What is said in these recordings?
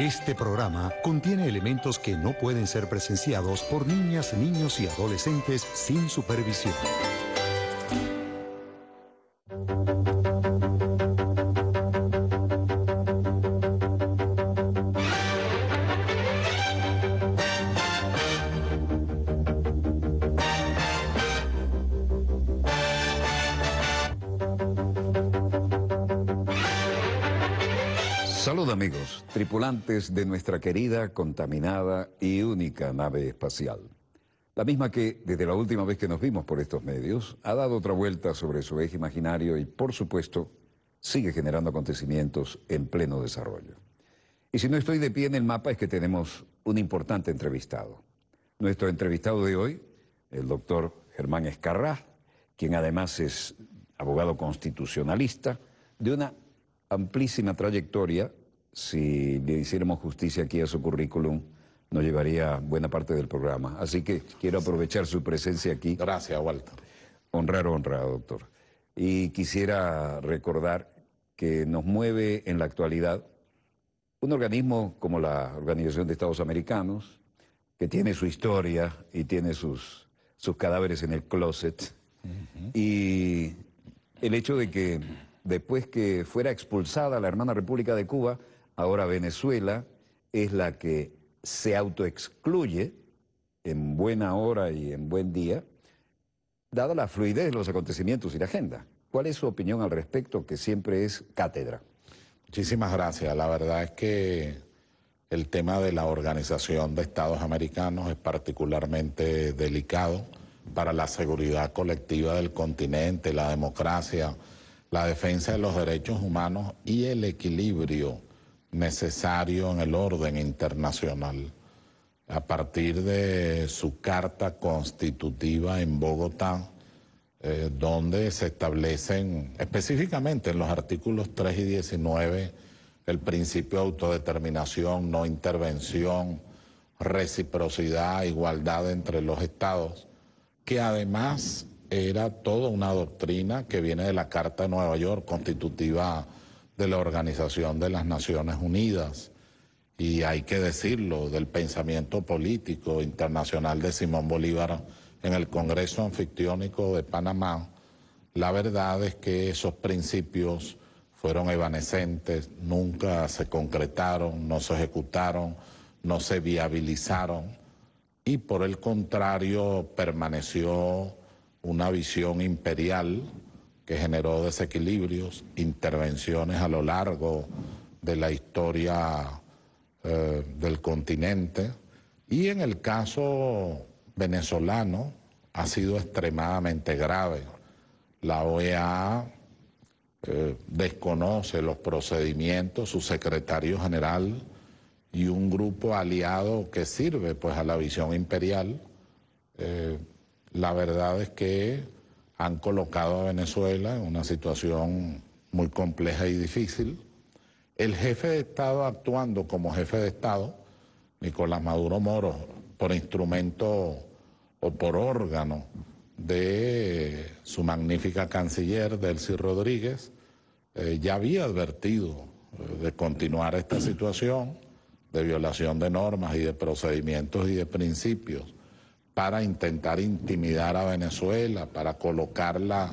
Este programa contiene elementos que no pueden ser presenciados por niñas, niños y adolescentes sin supervisión. de nuestra querida, contaminada y única nave espacial. La misma que, desde la última vez que nos vimos por estos medios, ha dado otra vuelta sobre su eje imaginario y, por supuesto, sigue generando acontecimientos en pleno desarrollo. Y si no estoy de pie en el mapa es que tenemos un importante entrevistado. Nuestro entrevistado de hoy, el doctor Germán Escarrá, quien además es abogado constitucionalista, de una amplísima trayectoria si le hiciéramos justicia aquí a su currículum, nos llevaría buena parte del programa. Así que quiero aprovechar su presencia aquí. Gracias, Walter. Honrar, honra, doctor. Y quisiera recordar que nos mueve en la actualidad un organismo como la Organización de Estados Americanos, que tiene su historia y tiene sus, sus cadáveres en el closet. Y el hecho de que después que fuera expulsada la hermana República de Cuba, Ahora Venezuela es la que se autoexcluye en buena hora y en buen día, dada la fluidez de los acontecimientos y la agenda. ¿Cuál es su opinión al respecto, que siempre es cátedra? Muchísimas gracias. La verdad es que el tema de la Organización de Estados Americanos es particularmente delicado para la seguridad colectiva del continente, la democracia, la defensa de los derechos humanos y el equilibrio necesario en el orden internacional. A partir de su carta constitutiva en Bogotá, eh, donde se establecen específicamente en los artículos 3 y 19 el principio de autodeterminación, no intervención, reciprocidad, igualdad entre los estados, que además era toda una doctrina que viene de la Carta de Nueva York constitutiva de la Organización de las Naciones Unidas y hay que decirlo, del pensamiento político internacional de Simón Bolívar en el Congreso Anfictiónico de Panamá, la verdad es que esos principios fueron evanescentes, nunca se concretaron, no se ejecutaron, no se viabilizaron y por el contrario permaneció una visión imperial que generó desequilibrios, intervenciones a lo largo de la historia eh, del continente. Y en el caso venezolano ha sido extremadamente grave. La OEA eh, desconoce los procedimientos, su secretario general y un grupo aliado que sirve pues a la visión imperial. Eh, la verdad es que han colocado a Venezuela en una situación muy compleja y difícil. El jefe de Estado actuando como jefe de Estado, Nicolás Maduro Moro, por instrumento o por órgano de su magnífica canciller, Delcy Rodríguez, eh, ya había advertido eh, de continuar esta situación de violación de normas y de procedimientos y de principios para intentar intimidar a Venezuela, para colocarla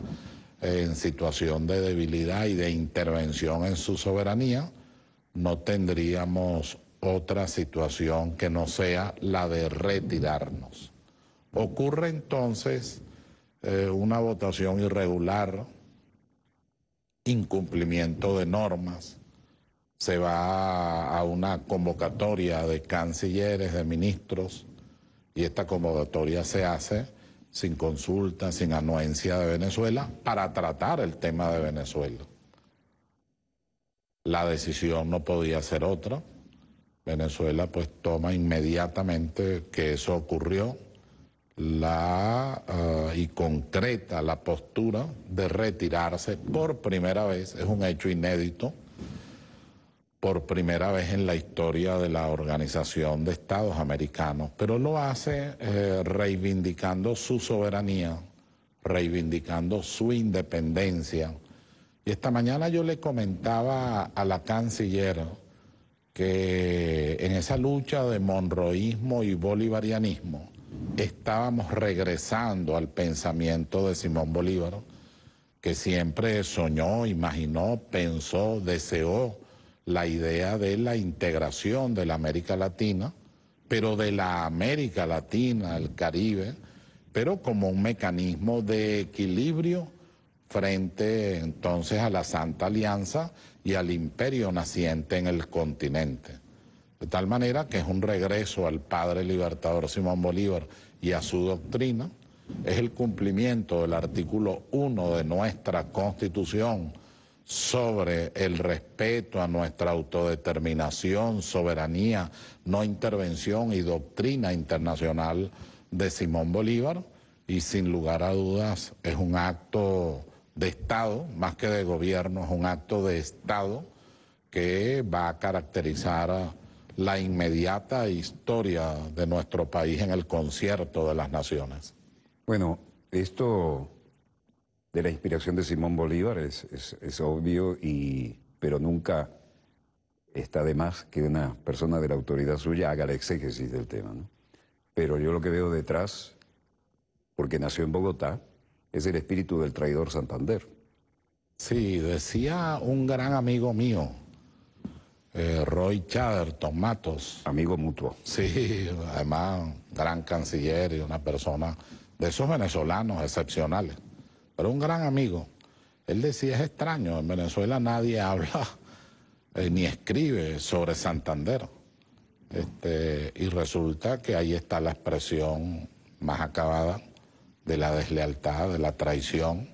eh, en situación de debilidad y de intervención en su soberanía, no tendríamos otra situación que no sea la de retirarnos. Ocurre entonces eh, una votación irregular, incumplimiento de normas, se va a una convocatoria de cancilleres, de ministros, y esta acomodatoria se hace sin consulta, sin anuencia de Venezuela, para tratar el tema de Venezuela. La decisión no podía ser otra. Venezuela pues toma inmediatamente que eso ocurrió la eh, y concreta la postura de retirarse por primera vez, es un hecho inédito por primera vez en la historia de la Organización de Estados Americanos, pero lo hace eh, reivindicando su soberanía, reivindicando su independencia. Y esta mañana yo le comentaba a la canciller que en esa lucha de monroísmo y bolivarianismo estábamos regresando al pensamiento de Simón Bolívar, que siempre soñó, imaginó, pensó, deseó la idea de la integración de la América Latina, pero de la América Latina, el Caribe, pero como un mecanismo de equilibrio frente entonces a la Santa Alianza y al imperio naciente en el continente. De tal manera que es un regreso al padre libertador Simón Bolívar y a su doctrina, es el cumplimiento del artículo 1 de nuestra Constitución, sobre el respeto a nuestra autodeterminación, soberanía, no intervención y doctrina internacional de Simón Bolívar y sin lugar a dudas es un acto de Estado, más que de gobierno, es un acto de Estado que va a caracterizar la inmediata historia de nuestro país en el concierto de las naciones. Bueno, esto de la inspiración de Simón Bolívar, es, obvio, y, pero nunca está de más que una persona de la autoridad suya haga la exégesis del tema. Pero yo lo que veo detrás, porque nació en Bogotá, es el espíritu del traidor Santander. Sí, decía un gran amigo mío, eh, Roy Tom Matos. Amigo mutuo. Sí, además, gran canciller y una persona de esos venezolanos excepcionales pero un gran amigo. Él decía, es extraño, en Venezuela nadie habla eh, ni escribe sobre Santander. Este, y resulta que ahí está la expresión más acabada de la deslealtad, de la traición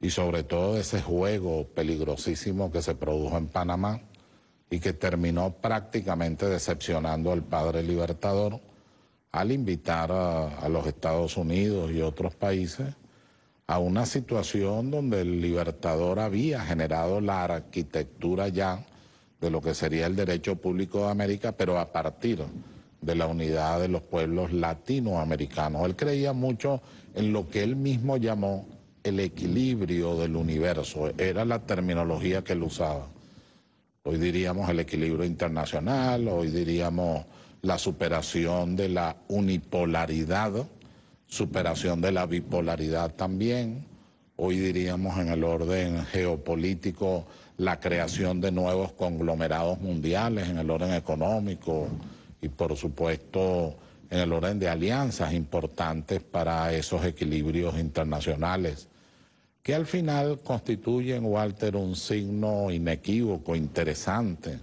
y sobre todo de ese juego peligrosísimo que se produjo en Panamá y que terminó prácticamente decepcionando al padre libertador al invitar a los Estados Unidos y otros países a una situación donde el Libertador había generado la arquitectura ya de lo que sería el derecho público de América, pero a partir de la unidad de los pueblos latinoamericanos. Él creía mucho en lo que él mismo llamó el equilibrio del universo, era la terminología que él usaba. Hoy diríamos el equilibrio internacional, hoy diríamos la superación de la unipolaridad superación de la bipolaridad también, hoy diríamos en el orden geopolítico, la creación de nuevos conglomerados mundiales en el orden económico y por supuesto en el orden de alianzas importantes para esos equilibrios internacionales, que al final constituyen, Walter, un signo inequívoco, interesante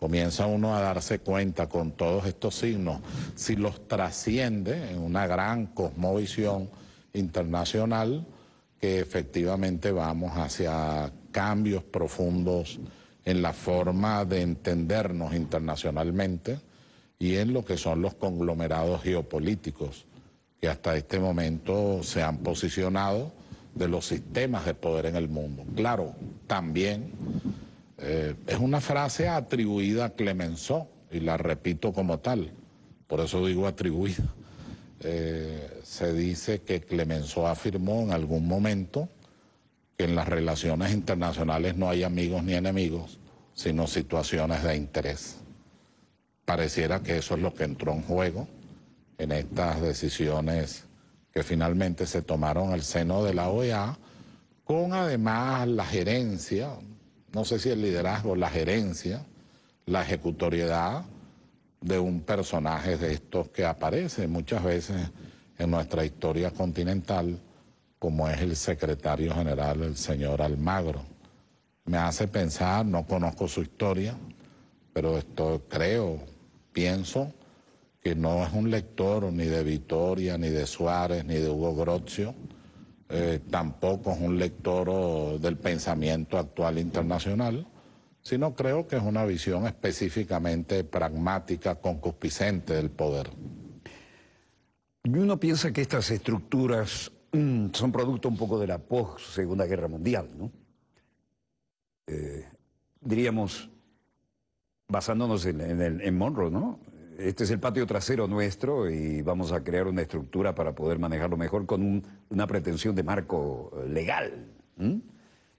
comienza uno a darse cuenta con todos estos signos, si los trasciende en una gran cosmovisión internacional, que efectivamente vamos hacia cambios profundos en la forma de entendernos internacionalmente y en lo que son los conglomerados geopolíticos que hasta este momento se han posicionado de los sistemas de poder en el mundo. Claro, también eh, es una frase atribuida a Clemenceau y la repito como tal, por eso digo atribuida. Eh, se dice que Clemenceau afirmó en algún momento que en las relaciones internacionales no hay amigos ni enemigos, sino situaciones de interés. Pareciera que eso es lo que entró en juego en estas decisiones que finalmente se tomaron al seno de la OEA, con además la gerencia no sé si el liderazgo, la gerencia, la ejecutoriedad de un personaje de estos que aparece muchas veces en nuestra historia continental, como es el secretario general, el señor Almagro. Me hace pensar, no conozco su historia, pero esto creo, pienso que no es un lector ni de Vitoria, ni de Suárez, ni de Hugo Grozio, eh, tampoco es un lector del pensamiento actual internacional, sino creo que es una visión específicamente pragmática, concupiscente del poder. Y uno piensa que estas estructuras mm, son producto un poco de la post-Segunda Guerra Mundial, ¿no? Eh, diríamos, basándonos en Monroe, ¿no? Este es el patio trasero nuestro y vamos a crear una estructura para poder manejarlo mejor con una pretensión de marco eh, legal.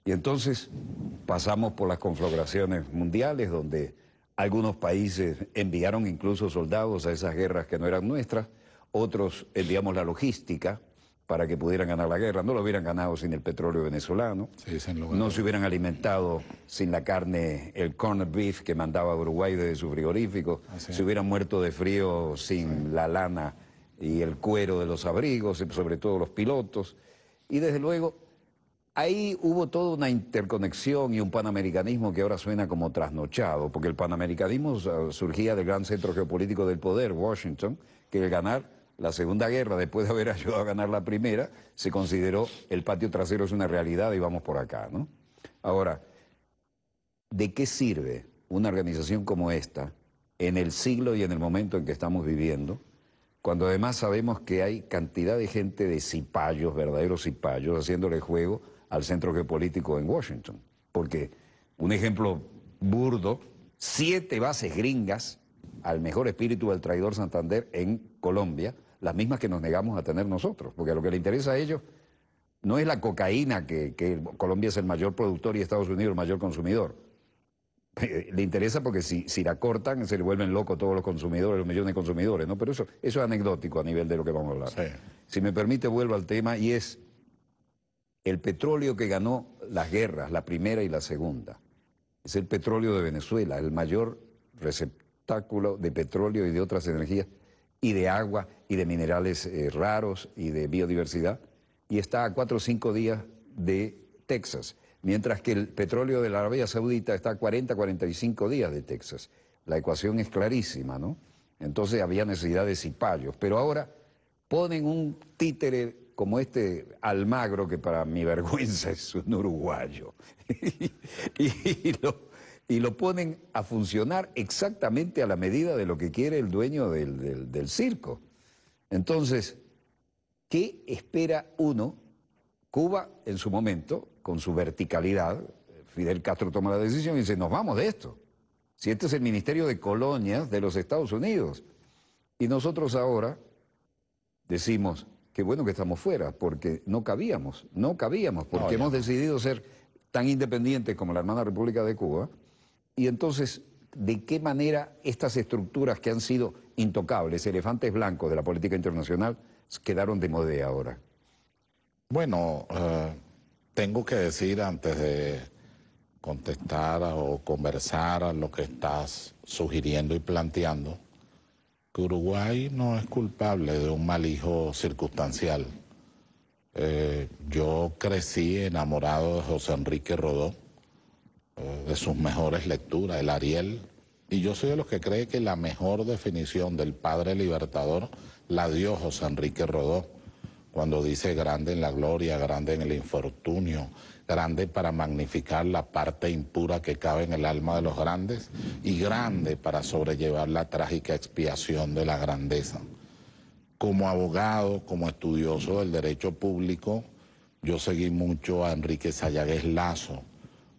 Y entonces pasamos por las conflagraciones mundiales donde algunos países enviaron incluso soldados a esas guerras que no eran nuestras, otros enviamos la logística para que pudieran ganar la guerra. No lo hubieran ganado sin el petróleo venezolano. no se hubieran alimentado sin la carne, el corned beef que mandaba Uruguay desde su frigorífico. Ah, se hubieran muerto de frío sin la lana y el cuero de los abrigos, sobre todo los pilotos. Y desde luego, ahí hubo toda una interconexión y un panamericanismo que ahora suena como trasnochado, porque el panamericanismo ah, surgía del gran centro geopolítico del poder, Washington, que el ganar la Segunda Guerra, después de haber ayudado a ganar la primera, se consideró el patio trasero es una realidad y vamos por acá, Ahora, ¿de qué sirve una organización como esta en el siglo y en el momento en que estamos viviendo? Cuando además sabemos que hay cantidad de gente de cipayos, verdaderos cipayos, haciéndole juego al centro geopolítico en Washington. Porque, un ejemplo burdo, siete bases gringas al mejor espíritu del traidor Santander en Colombia, las mismas que nos negamos a tener nosotros, porque lo que le interesa a ellos no es la cocaína, que, Colombia es el mayor productor y Estados Unidos el mayor consumidor. Eh, le interesa porque si, la cortan se le vuelven locos todos los consumidores, los millones de consumidores, ¿no? Pero eso, eso es anecdótico a nivel de lo que vamos a hablar. Si me permite, vuelvo al tema y es el petróleo que ganó las guerras, la primera y la segunda. Es el petróleo de Venezuela, el mayor receptáculo de petróleo y de otras energías y de agua y de minerales eh, raros y de biodiversidad, y está a cuatro o cinco días de Texas, mientras que el petróleo de la Arabia Saudita está a 40, 45 días de Texas. La ecuación es clarísima, ¿no? Entonces había necesidad de cipallos, pero ahora ponen un títere como este Almagro, que para mi vergüenza es un uruguayo, y lo y lo ponen a funcionar exactamente a la medida de lo que quiere el dueño del, circo. Entonces, ¿qué espera uno? Cuba en su momento, con su verticalidad, Fidel Castro toma la decisión y dice, nos vamos de esto. Si este es el Ministerio de Colonias de los Estados Unidos. Y nosotros ahora decimos, qué bueno que estamos fuera, porque no cabíamos, no cabíamos, porque hemos decidido ser tan independientes como la hermana República de Cuba, y entonces, ¿de qué manera estas estructuras que han sido intocables, elefantes blancos de la política internacional, quedaron de moda ahora? Bueno, eh, tengo que decir antes de contestar o conversar a lo que estás sugiriendo y planteando, que Uruguay no es culpable de un mal hijo circunstancial. Eh, yo crecí enamorado de José Enrique Rodó eh, de sus mejores lecturas, el Ariel. Y yo soy de los que cree que la mejor definición del padre libertador la dio José Enrique Rodó, cuando dice grande en la gloria, grande en el infortunio, grande para magnificar la parte impura que cabe en el alma de los grandes y grande para sobrellevar la trágica expiación de la grandeza. Como abogado, como estudioso del derecho público, yo seguí mucho a Enrique Sayagues Lazo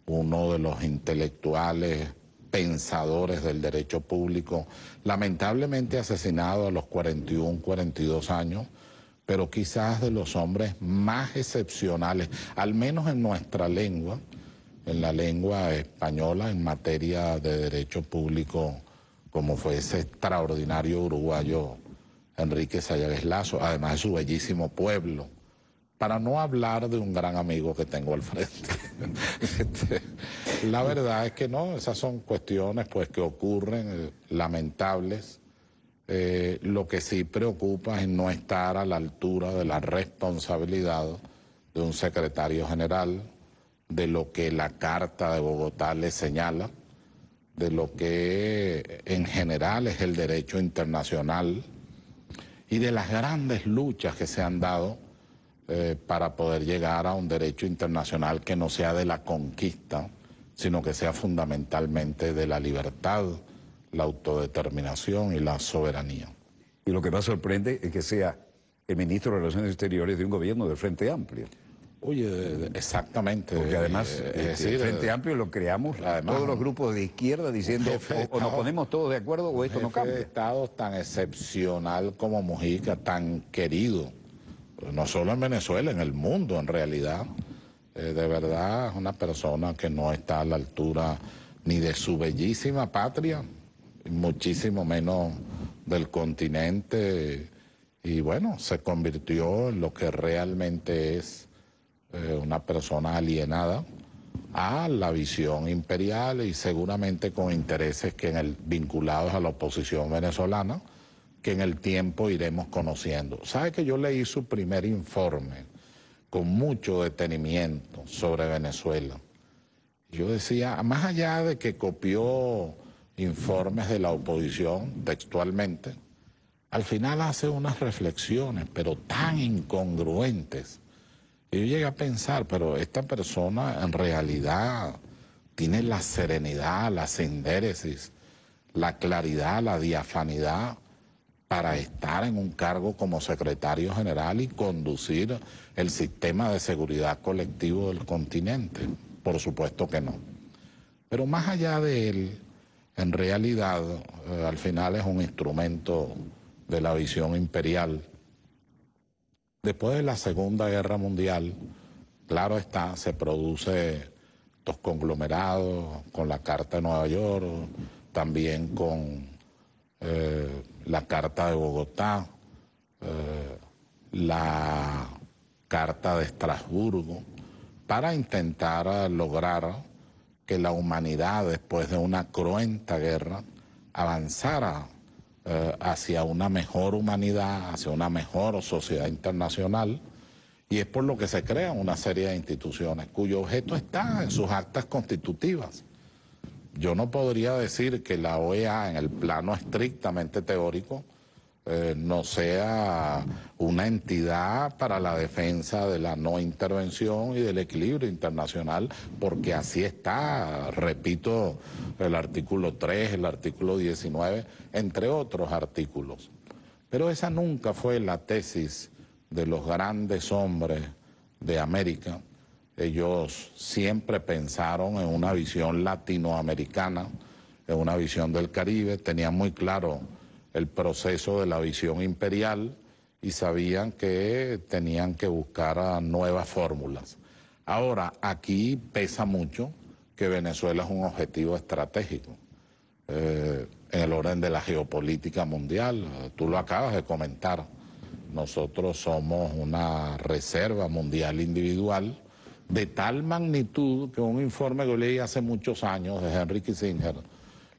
uno de los intelectuales pensadores del derecho público, lamentablemente asesinado a los 41, 42 años, pero quizás de los hombres más excepcionales, al menos en nuestra lengua, en la lengua española en materia de derecho público, como fue ese extraordinario uruguayo Enrique Sayagues Lazo, además de su bellísimo pueblo, para no hablar de un gran amigo que tengo al frente. Este, la verdad es que no, esas son cuestiones pues que ocurren, eh, lamentables. Eh, lo que sí preocupa es no estar a la altura de la responsabilidad de un secretario general, de lo que la Carta de Bogotá le señala, de lo que eh, en general es el derecho internacional y de las grandes luchas que se han dado eh, para poder llegar a un derecho internacional que no sea de la conquista, sino que sea fundamentalmente de la libertad, la autodeterminación y la soberanía. Y lo que más sorprende es que sea el ministro de Relaciones Exteriores de un gobierno de Frente Amplio. Oye, exactamente. Porque además, el eh, Frente Amplio lo creamos todos los grupos de izquierda diciendo o, nos ponemos todos de acuerdo o esto no cambia. Un Estado tan excepcional como Mujica, tan querido no solo en Venezuela, en el mundo en realidad. Eh, de verdad es una persona que no está a la altura ni de su bellísima patria, muchísimo menos del continente. Y bueno, se convirtió en lo que realmente es eh, una persona alienada a la visión imperial y seguramente con intereses que en el, vinculados a la oposición venezolana que en el tiempo iremos conociendo. ¿Sabe que yo leí su primer informe con mucho detenimiento sobre Venezuela? Yo decía, más allá de que copió informes de la oposición textualmente, al final hace unas reflexiones, pero tan incongruentes. Y yo llegué a pensar, pero esta persona en realidad tiene la serenidad, la sindéresis, la claridad, la diafanidad para estar en un cargo como secretario general y conducir el sistema de seguridad colectivo del continente. Por supuesto que no. Pero más allá de él, en realidad eh, al final es un instrumento de la visión imperial. Después de la Segunda Guerra Mundial, claro está, se produce estos conglomerados con la Carta de Nueva York, también con eh, la Carta de Bogotá, eh, la Carta de Estrasburgo, para intentar lograr que la humanidad, después de una cruenta guerra, avanzara eh, hacia una mejor humanidad, hacia una mejor sociedad internacional. Y es por lo que se crean una serie de instituciones cuyo objeto está en sus actas constitutivas yo no podría decir que la OEA en el plano estrictamente teórico eh, no sea una entidad para la defensa de la no intervención y del equilibrio internacional, porque así está, repito, el artículo 3, el artículo 19, entre otros artículos. Pero esa nunca fue la tesis de los grandes hombres de América ellos siempre pensaron en una visión latinoamericana, en una visión del Caribe, tenían muy claro el proceso de la visión imperial y sabían que tenían que buscar nuevas fórmulas. Ahora, aquí pesa mucho que Venezuela es un objetivo estratégico eh, en el orden de la geopolítica mundial. Tú lo acabas de comentar. Nosotros somos una reserva mundial individual de tal magnitud que un informe que leí hace muchos años de Henry Kissinger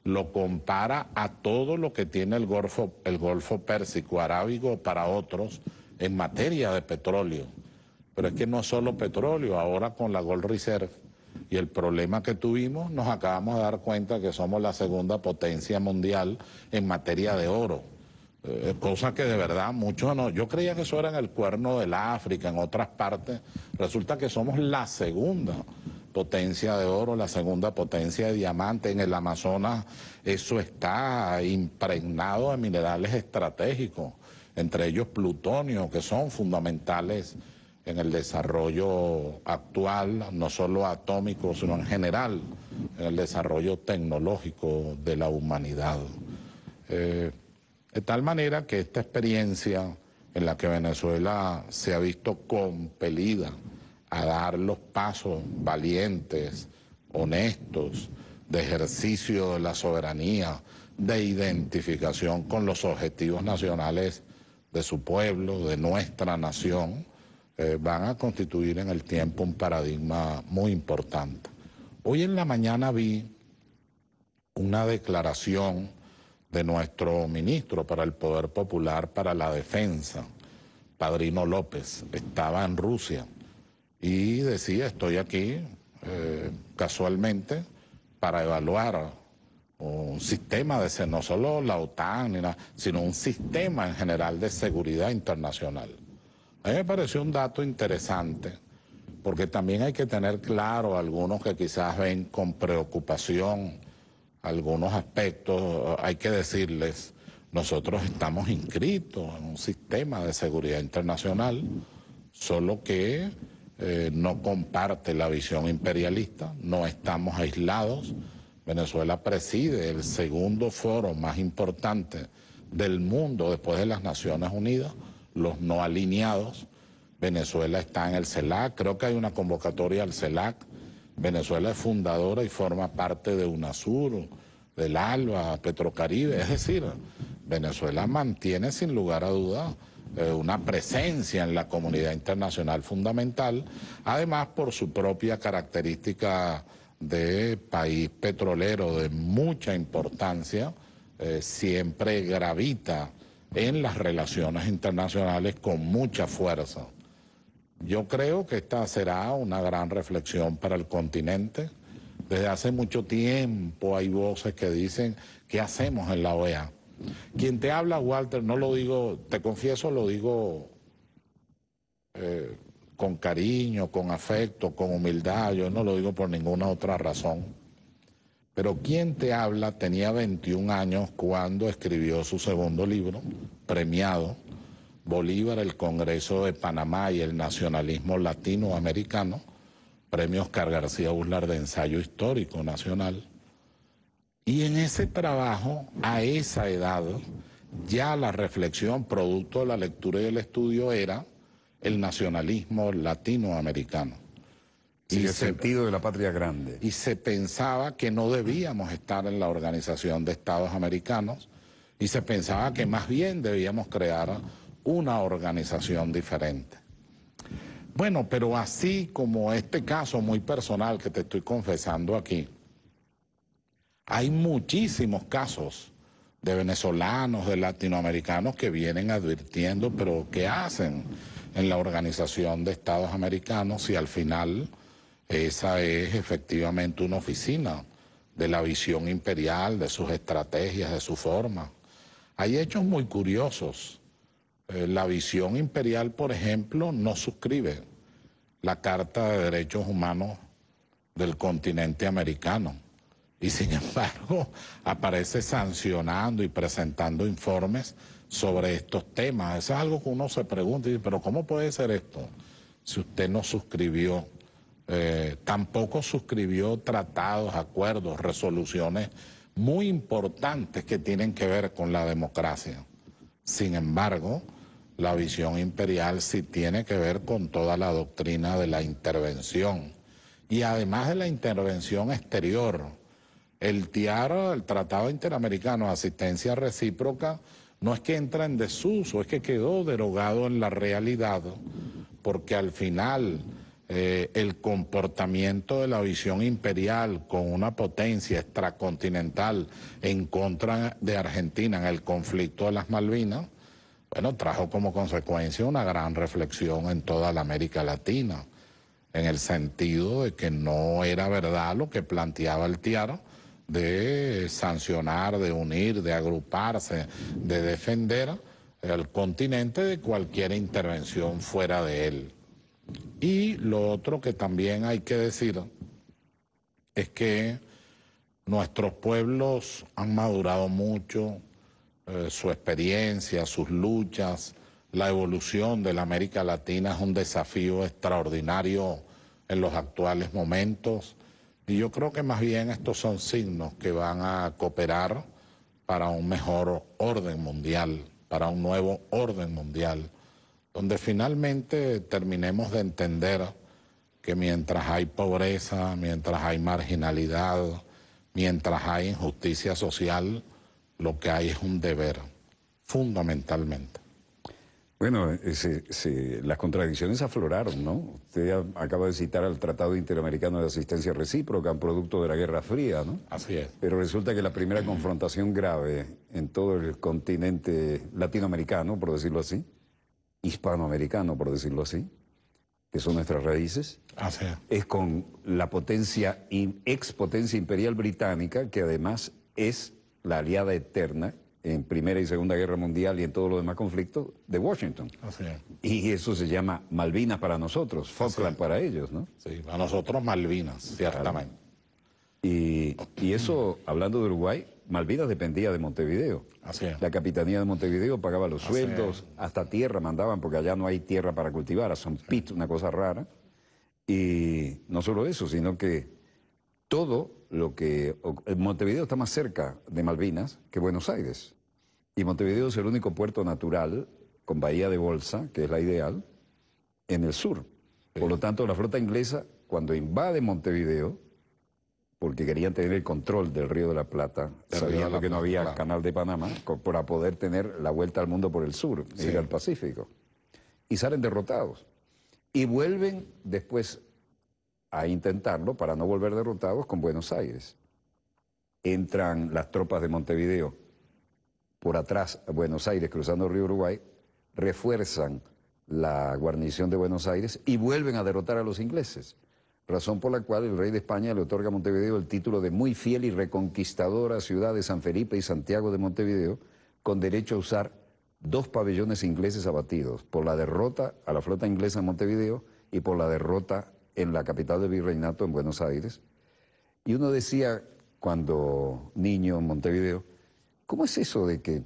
lo compara a todo lo que tiene el Golfo, el Golfo Pérsico, Arábigo para otros en materia de petróleo. Pero es que no solo petróleo, ahora con la Gold Reserve y el problema que tuvimos, nos acabamos de dar cuenta que somos la segunda potencia mundial en materia de oro. Eh, cosa que de verdad muchos no. Yo creía que eso era en el cuerno del África, en otras partes. Resulta que somos la segunda potencia de oro, la segunda potencia de diamante. En el Amazonas eso está impregnado de minerales estratégicos, entre ellos plutonio, que son fundamentales en el desarrollo actual, no solo atómico, sino en general, en el desarrollo tecnológico de la humanidad. Eh, de tal manera que esta experiencia en la que Venezuela se ha visto compelida a dar los pasos valientes, honestos, de ejercicio de la soberanía, de identificación con los objetivos nacionales de su pueblo, de nuestra nación, eh, van a constituir en el tiempo un paradigma muy importante. Hoy en la mañana vi una declaración de nuestro ministro para el Poder Popular, para la Defensa, Padrino López, estaba en Rusia y decía, estoy aquí eh, casualmente para evaluar un sistema de no solo la OTAN, sino un sistema en general de seguridad internacional. A mí me pareció un dato interesante, porque también hay que tener claro algunos que quizás ven con preocupación algunos aspectos, hay que decirles, nosotros estamos inscritos en un sistema de seguridad internacional, solo que eh, no comparte la visión imperialista, no estamos aislados. Venezuela preside el segundo foro más importante del mundo después de las Naciones Unidas, los no alineados. Venezuela está en el CELAC, creo que hay una convocatoria al CELAC Venezuela es fundadora y forma parte de UNASUR, del ALBA, Petrocaribe, es decir, Venezuela mantiene sin lugar a dudas eh, una presencia en la comunidad internacional fundamental, además por su propia característica de país petrolero de mucha importancia, eh, siempre gravita en las relaciones internacionales con mucha fuerza. Yo creo que esta será una gran reflexión para el continente. Desde hace mucho tiempo hay voces que dicen, ¿qué hacemos en la OEA? Quien te habla, Walter, no lo digo, te confieso, lo digo eh, con cariño, con afecto, con humildad, yo no lo digo por ninguna otra razón. Pero quien te habla tenía 21 años cuando escribió su segundo libro, premiado, Bolívar, el Congreso de Panamá y el nacionalismo latinoamericano, premio Oscar García Uslar de ensayo histórico nacional. Y en ese trabajo, a esa edad, ya la reflexión producto de la lectura y del estudio era el nacionalismo latinoamericano. y el sentido de la patria grande. Y se pensaba que no debíamos estar en la Organización de Estados Americanos y se pensaba que más bien debíamos crear una organización diferente. Bueno, pero así como este caso muy personal que te estoy confesando aquí, hay muchísimos casos de venezolanos, de latinoamericanos que vienen advirtiendo, pero ¿qué hacen en la Organización de Estados Americanos si al final esa es efectivamente una oficina de la visión imperial, de sus estrategias, de su forma? Hay hechos muy curiosos eh, la visión imperial, por ejemplo, no suscribe la Carta de Derechos Humanos del continente americano. Y sin embargo, aparece sancionando y presentando informes sobre estos temas. Eso es algo que uno se pregunta, pero ¿cómo puede ser esto si usted no suscribió, eh, tampoco suscribió tratados, acuerdos, resoluciones muy importantes que tienen que ver con la democracia? Sin embargo, la visión imperial sí tiene que ver con toda la doctrina de la intervención y además de la intervención exterior. El TIAR, el Tratado Interamericano de Asistencia Recíproca, no es que entra en desuso, es que quedó derogado en la realidad, porque al final eh, el comportamiento de la visión imperial con una potencia extracontinental en contra de Argentina en el conflicto de las Malvinas bueno, trajo como consecuencia una gran reflexión en toda la América Latina, en el sentido de que no era verdad lo que planteaba el Tiara... de sancionar, de unir, de agruparse, de defender el continente de cualquier intervención fuera de él. Y lo otro que también hay que decir es que nuestros pueblos han madurado mucho, eh, su experiencia, sus luchas, la evolución de la América Latina es un desafío extraordinario en los actuales momentos. Y yo creo que más bien estos son signos que van a cooperar para un mejor orden mundial, para un nuevo orden mundial, donde finalmente terminemos de entender que mientras hay pobreza, mientras hay marginalidad, mientras hay injusticia social, lo que hay es un deber, fundamentalmente. Bueno, eh, las contradicciones afloraron, ¿no? Usted acaba de citar al Tratado Interamericano de Asistencia Recíproca, un producto de la Guerra Fría, ¿no? Así es. Pero resulta que la primera confrontación grave en todo el continente latinoamericano, por decirlo así, hispanoamericano, por decirlo así, que son nuestras raíces, es. es con la potencia, ex potencia imperial británica, que además es la aliada eterna en Primera y Segunda Guerra Mundial y en todos los demás conflictos de Washington. Y eso se llama Malvinas para nosotros, Falkland para ellos, ¿no? Sí, para nosotros Malvinas, ciertamente. Y, eso, hablando de Uruguay, Malvinas dependía de Montevideo. Así La capitanía de Montevideo pagaba los sueldos, hasta tierra mandaban, porque allá no hay tierra para cultivar, a San una cosa rara. Y no solo eso, sino que todo lo que... Eh, Montevideo está más cerca de Malvinas que Buenos Aires. Y Montevideo es el único puerto natural con bahía de bolsa, que es la ideal, en el sur. Por lo tanto, la flota inglesa, cuando invade Montevideo, porque querían tener el control del Río de la Plata, sabiendo que no había canal de Panamá, para poder tener la vuelta al mundo por el sur, y e al Pacífico. Y salen derrotados. Y vuelven después a intentarlo para no volver derrotados con Buenos Aires. Entran las tropas de Montevideo por atrás a Buenos Aires, cruzando el río Uruguay, refuerzan la guarnición de Buenos Aires y vuelven a derrotar a los ingleses, razón por la cual el rey de España le otorga a Montevideo el título de muy fiel y reconquistadora ciudad de San Felipe y Santiago de Montevideo, con derecho a usar dos pabellones ingleses abatidos por la derrota a la flota inglesa en Montevideo y por la derrota en la capital del virreinato, en Buenos Aires, y uno decía cuando niño en Montevideo, ¿cómo es eso de que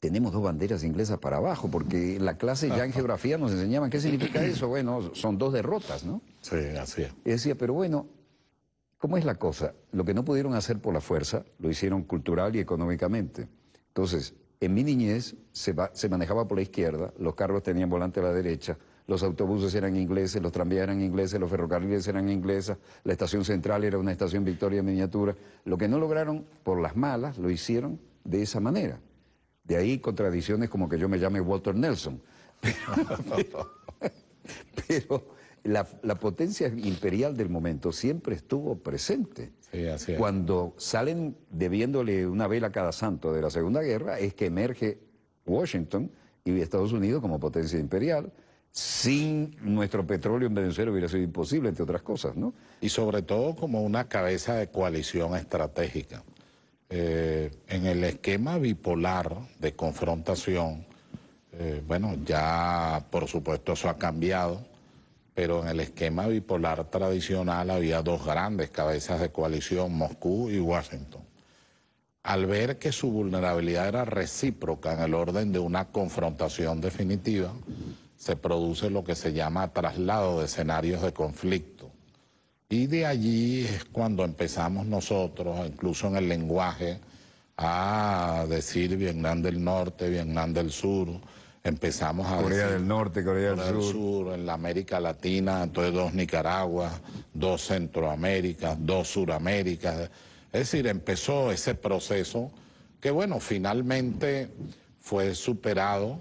tenemos dos banderas inglesas para abajo? Porque en la clase ya en geografía nos enseñaban qué significa eso. Bueno, son dos derrotas, ¿no? Sí, así Y decía, pero bueno, ¿cómo es la cosa? Lo que no pudieron hacer por la fuerza, lo hicieron cultural y económicamente. Entonces, en mi niñez se, se manejaba por la izquierda, los carros tenían volante a la derecha, los autobuses eran ingleses, los tranvías eran ingleses, los ferrocarriles eran ingleses, la estación central era una estación Victoria miniatura. Lo que no lograron por las malas, lo hicieron de esa manera. De ahí contradicciones como que yo me llame Walter Nelson. Pero, la, potencia imperial del momento siempre estuvo presente. Cuando salen debiéndole una vela a cada santo de la Segunda Guerra es que emerge Washington y Estados Unidos como potencia imperial. Sin nuestro petróleo en Venezuela hubiera sido imposible, entre otras cosas, ¿no? Y sobre todo como una cabeza de coalición estratégica. Eh, en el esquema bipolar de confrontación, eh, bueno, ya por supuesto eso ha cambiado, pero en el esquema bipolar tradicional había dos grandes cabezas de coalición, Moscú y Washington. Al ver que su vulnerabilidad era recíproca en el orden de una confrontación definitiva, se produce lo que se llama traslado de escenarios de conflicto. Y de allí es cuando empezamos nosotros, incluso en el lenguaje, a decir Vietnam del Norte, Vietnam del Sur, empezamos a Corea del Norte, Corea, del, sur. en la América Latina, entonces dos Nicaragua, dos Centroamérica, dos Suramérica. Es decir, empezó ese proceso que bueno, finalmente fue superado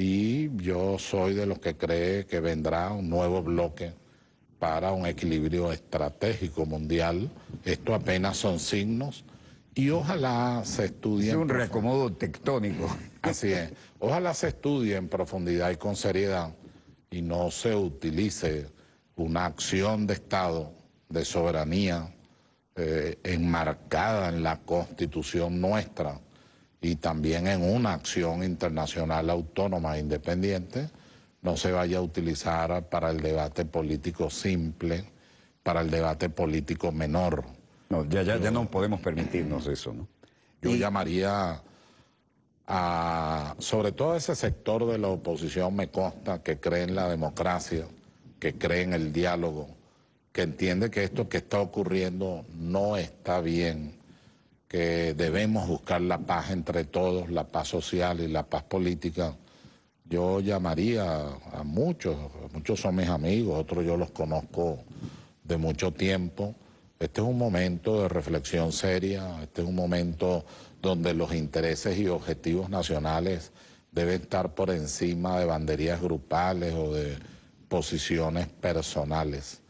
y yo soy de los que cree que vendrá un nuevo bloque para un equilibrio estratégico mundial. Esto apenas son signos y ojalá se estudie... Es un reacomodo tectónico. Así es. Ojalá se estudie en profundidad y con seriedad y no se utilice una acción de Estado, de soberanía, eh, enmarcada en la constitución nuestra y también en una acción internacional autónoma e independiente, no se vaya a utilizar para el debate político simple, para el debate político menor. ya, ya, no podemos permitirnos eso, ¿no? Yo llamaría a, sobre todo ese sector de la oposición, me consta, que cree en la democracia, que cree en el diálogo, que entiende que esto que está ocurriendo no está bien que debemos buscar la paz entre todos, la paz social y la paz política. Yo llamaría a muchos, muchos son mis amigos, otros yo los conozco de mucho tiempo. Este es un momento de reflexión seria, este es un momento donde los intereses y objetivos nacionales deben estar por encima de banderías grupales o de posiciones personales.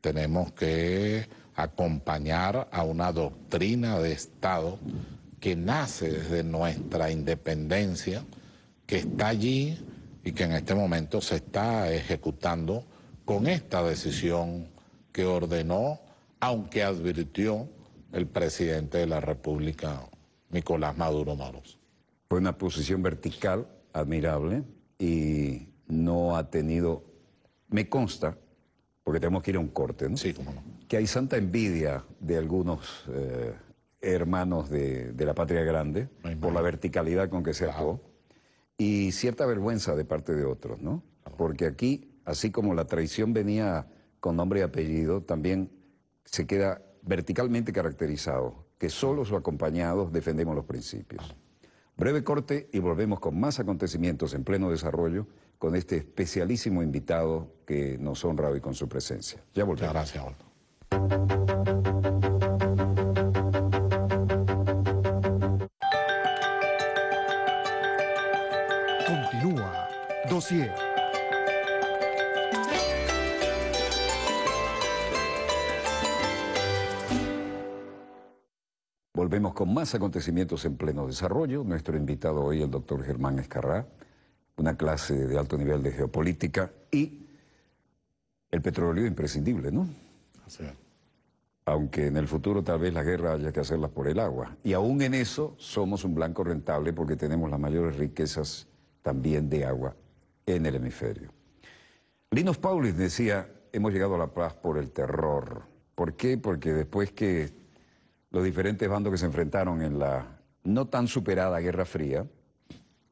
Tenemos que acompañar a una doctrina de Estado que nace desde nuestra independencia, que está allí y que en este momento se está ejecutando con esta decisión que ordenó, aunque advirtió el presidente de la República, Nicolás Maduro Moros. Fue una posición vertical admirable y no ha tenido, me consta, porque tenemos que ir a un corte, ¿no? Sí, cómo no que hay santa envidia de algunos eh, hermanos de, la patria grande por la verticalidad con que se claro. y cierta vergüenza de parte de otros, ¿no? Porque aquí, así como la traición venía con nombre y apellido, también se queda verticalmente caracterizado, que solos o acompañados defendemos los principios. Breve corte y volvemos con más acontecimientos en pleno desarrollo con este especialísimo invitado que nos honra hoy con su presencia. Ya volvemos. gracias, Continúa. Dossier. Volvemos con más acontecimientos en pleno desarrollo. Nuestro invitado hoy, el doctor Germán Escarrá, una clase de alto nivel de geopolítica y el petróleo imprescindible, ¿no? Aunque en el futuro tal vez las guerras haya que hacerlas por el agua. Y aún en eso somos un blanco rentable porque tenemos las mayores riquezas también de agua en el hemisferio. Linus Paulis decía, hemos llegado a la paz por el terror. ¿Por qué? Porque después que los diferentes bandos que se enfrentaron en la no tan superada Guerra Fría,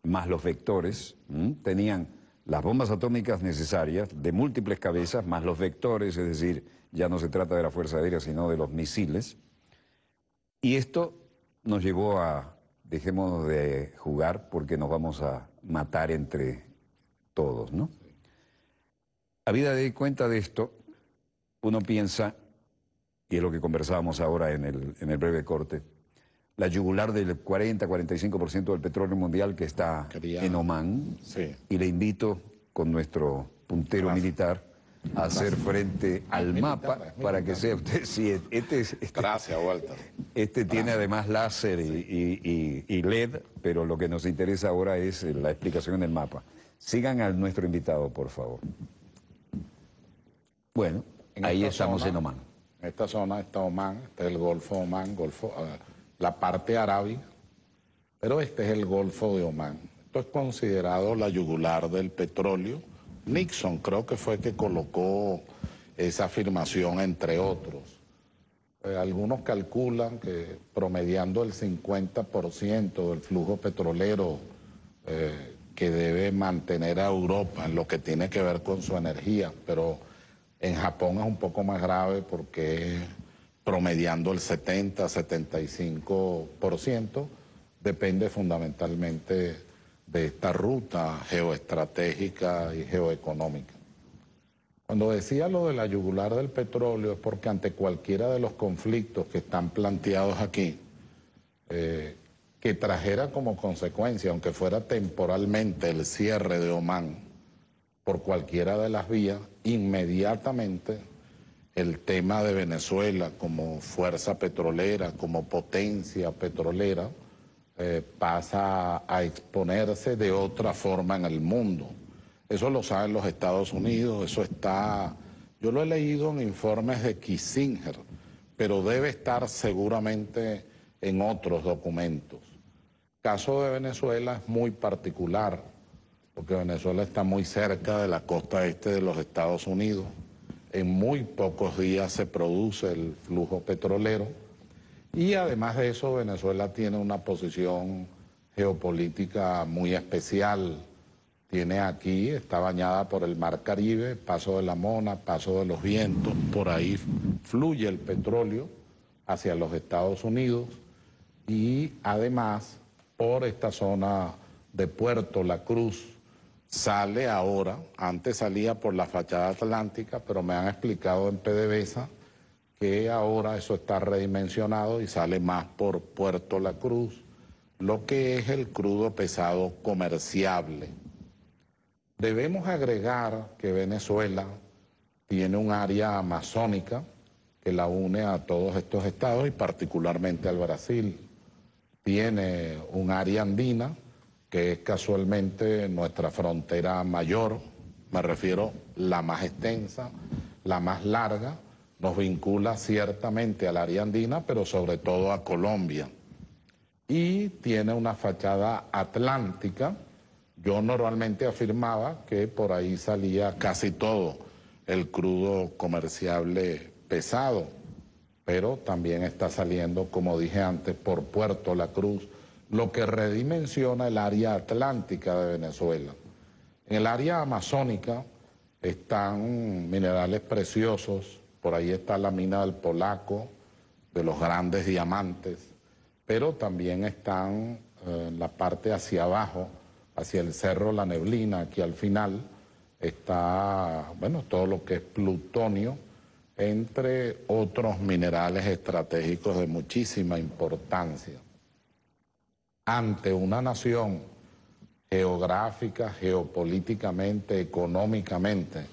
más los vectores, tenían las bombas atómicas necesarias de múltiples cabezas, más los vectores, es decir, ya no se trata de la Fuerza Aérea, sino de los misiles. Y esto nos llevó a, dejemos de jugar porque nos vamos a matar entre todos, ¿no? vida de cuenta de esto, uno piensa, y es lo que conversábamos ahora en el, en el breve corte, la yugular del 40-45% del petróleo mundial que está en Omán. Y le invito con nuestro puntero militar hacer frente al mapa para que sea usted. este, es, este Gracias, Walter. Este tiene además láser y, LED, pero lo que nos interesa ahora es eh, la explicación del mapa. Sigan a nuestro invitado, por favor. Bueno, ahí estamos en Oman. En esta zona está Oman, este el Golfo de Oman, Golfo, ah, la parte árabe pero este es el Golfo de Oman. Esto es considerado la yugular del petróleo Nixon creo que fue que colocó esa afirmación entre otros. Eh, algunos calculan que promediando el 50% del flujo petrolero eh, que debe mantener a Europa en lo que tiene que ver con su energía, pero en Japón es un poco más grave porque promediando el 70, 75%, depende fundamentalmente de esta ruta geoestratégica y geoeconómica. Cuando decía lo de la yugular del petróleo es porque ante cualquiera de los conflictos que están planteados aquí, eh, que trajera como consecuencia, aunque fuera temporalmente, el cierre de Omán por cualquiera de las vías, inmediatamente el tema de Venezuela como fuerza petrolera, como potencia petrolera, eh, pasa a exponerse de otra forma en el mundo. Eso lo saben los Estados Unidos, eso está, yo lo he leído en informes de Kissinger, pero debe estar seguramente en otros documentos. El caso de Venezuela es muy particular, porque Venezuela está muy cerca de la costa este de los Estados Unidos. En muy pocos días se produce el flujo petrolero y además de eso, Venezuela tiene una posición geopolítica muy especial. Tiene aquí, está bañada por el Mar Caribe, paso de la Mona, paso de los vientos, por ahí fluye el petróleo hacia los Estados Unidos y además por esta zona de Puerto La Cruz sale ahora, antes salía por la fachada atlántica, pero me han explicado en PDVSA que ahora eso está redimensionado y sale más por Puerto La Cruz, lo que es el crudo pesado comerciable. Debemos agregar que Venezuela tiene un área amazónica que la une a todos estos estados y particularmente al Brasil. Tiene un área andina que es casualmente nuestra frontera mayor, me refiero la más extensa, la más larga nos vincula ciertamente al área andina, pero sobre todo a Colombia. Y tiene una fachada atlántica. Yo normalmente afirmaba que por ahí salía casi todo el crudo comerciable pesado, pero también está saliendo, como dije antes, por Puerto La Cruz, lo que redimensiona el área atlántica de Venezuela. En el área amazónica están minerales preciosos por ahí está la mina del Polaco, de los grandes diamantes, pero también están eh, la parte hacia abajo, hacia el cerro La Neblina, aquí al final está, bueno, todo lo que es plutonio, entre otros minerales estratégicos de muchísima importancia. Ante una nación geográfica, geopolíticamente, económicamente,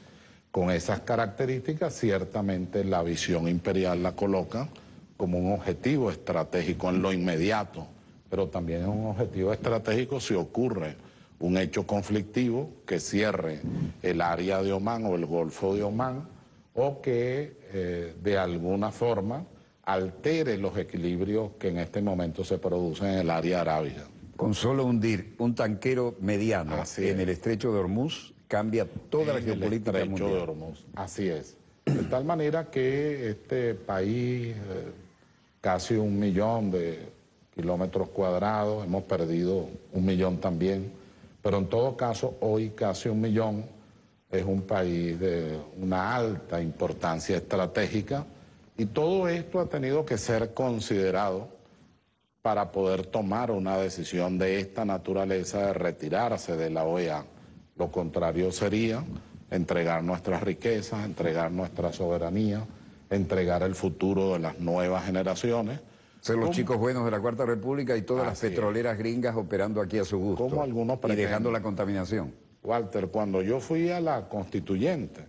con esas características, ciertamente la visión imperial la coloca como un objetivo estratégico en lo inmediato, pero también es un objetivo estratégico si ocurre un hecho conflictivo que cierre el área de Omán o el Golfo de Omán o que eh, de alguna forma altere los equilibrios que en este momento se producen en el área arábiga. Con solo hundir un tanquero mediano en el estrecho de Hormuz, cambia toda la geopolítica mundial. Así es. De tal manera que este país, eh, casi un millón de kilómetros cuadrados, hemos perdido un millón también, pero en todo caso hoy casi un millón es un país de una alta importancia estratégica y todo esto ha tenido que ser considerado para poder tomar una decisión de esta naturaleza de retirarse de la OEA lo contrario sería entregar nuestras riquezas, entregar nuestra soberanía, entregar el futuro de las nuevas generaciones. Ser los chicos buenos de la Cuarta República y todas las petroleras gringas operando aquí a su gusto. Y dejando la contaminación. Walter, cuando yo fui a la constituyente,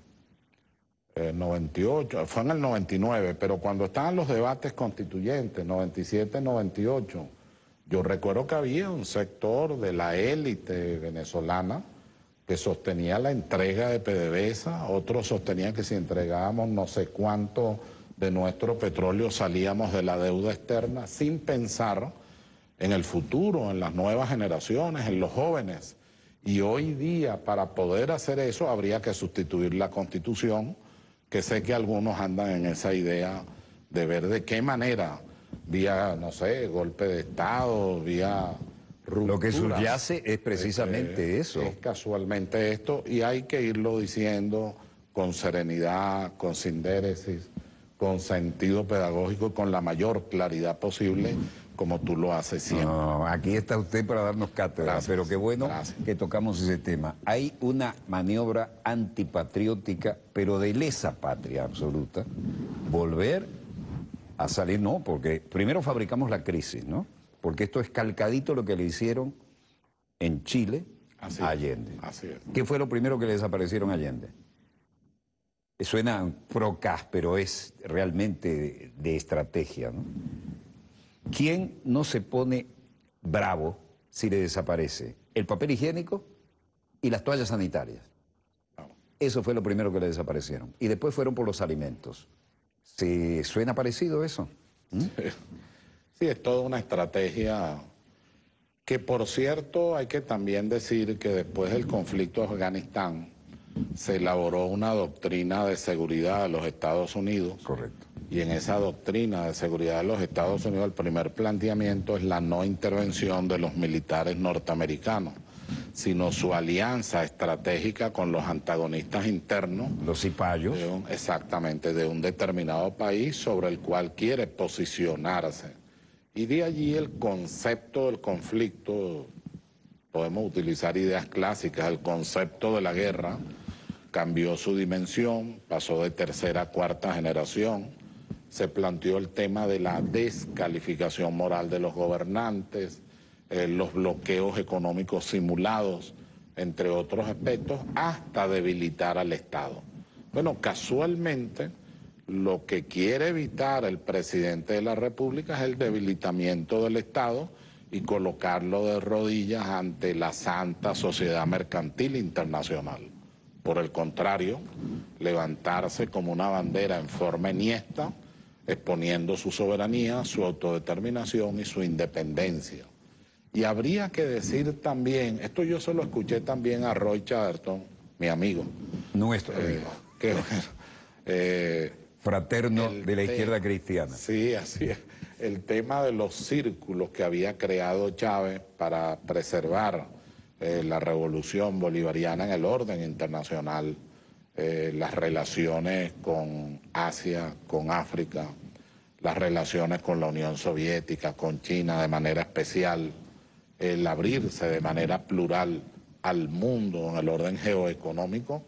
el eh, 98, fue en el 99, pero cuando estaban los debates constituyentes, 97, 98, yo recuerdo que había un sector de la élite venezolana que sostenía la entrega de PDVSA, otros sostenían que si entregábamos no sé cuánto de nuestro petróleo salíamos de la deuda externa sin pensar en el futuro, en las nuevas generaciones, en los jóvenes. Y hoy día, para poder hacer eso, habría que sustituir la constitución, que sé que algunos andan en esa idea de ver de qué manera, vía, no sé, golpe de Estado, vía lo que subyace es precisamente este, eso. Es casualmente esto y hay que irlo diciendo con serenidad, con sindéresis, con sentido pedagógico, y con la mayor claridad posible, como tú lo haces siempre. No, aquí está usted para darnos cátedra, pero qué bueno que tocamos ese tema. Hay una maniobra antipatriótica, pero de lesa patria absoluta. Volver a salir, no, porque primero fabricamos la crisis, ¿no? porque esto es calcadito lo que le hicieron en Chile a Allende. ¿Qué fue lo primero que le desaparecieron a Allende? Suena procas, pero es realmente de, estrategia. ¿no? ¿Quién no se pone bravo si le desaparece el papel higiénico y las toallas sanitarias? Eso fue lo primero que le desaparecieron. Y después fueron por los alimentos. ¿Se suena parecido eso? ¿Mm? Sí, es toda una estrategia que, por cierto, hay que también decir que después del conflicto de Afganistán se elaboró una doctrina de seguridad de los Estados Unidos. Correcto. Y en esa doctrina de seguridad de los Estados Unidos, el primer planteamiento es la no intervención de los militares norteamericanos sino su alianza estratégica con los antagonistas internos. Los cipayos. exactamente, de un determinado país sobre el cual quiere posicionarse. Y de allí el concepto del conflicto, podemos utilizar ideas clásicas, el concepto de la guerra cambió su dimensión, pasó de tercera a cuarta generación, se planteó el tema de la descalificación moral de los gobernantes, eh, los bloqueos económicos simulados, entre otros aspectos, hasta debilitar al Estado. Bueno, casualmente lo que quiere evitar el presidente de la República es el debilitamiento del Estado y colocarlo de rodillas ante la Santa Sociedad Mercantil Internacional. Por el contrario, levantarse como una bandera en forma eniesta, exponiendo su soberanía, su autodeterminación y su independencia. Y habría que decir también, esto yo se lo escuché también a Roy Chatterton, mi amigo. Nuestro amigo. Eh, que, eh, fraterno de la izquierda cristiana. Sí, así es. El tema de los círculos que había creado Chávez para preservar eh, la revolución bolivariana en el orden internacional, eh, las relaciones con Asia, con África, las relaciones con la Unión Soviética, con China de manera especial, el abrirse de manera plural al mundo en el orden geoeconómico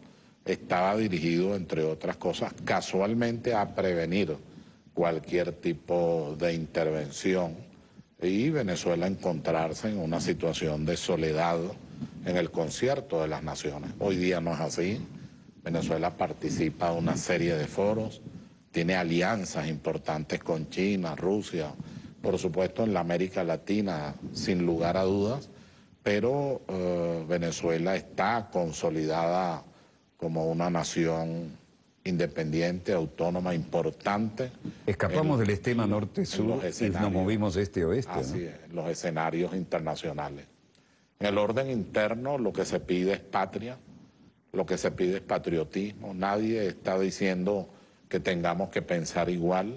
estaba dirigido, entre otras cosas, casualmente a prevenir cualquier tipo de intervención y Venezuela encontrarse en una situación de soledad en el concierto de las naciones. Hoy día no es así. Venezuela participa en una serie de foros, tiene alianzas importantes con China, Rusia, por supuesto en la América Latina, sin lugar a dudas, pero eh, Venezuela está consolidada como una nación independiente, autónoma, importante. Escapamos del esquema norte-sur y nos movimos este-oeste. Así es, los escenarios internacionales. En el orden interno lo que se pide es patria, lo que se pide es patriotismo. Nadie está diciendo que tengamos que pensar igual,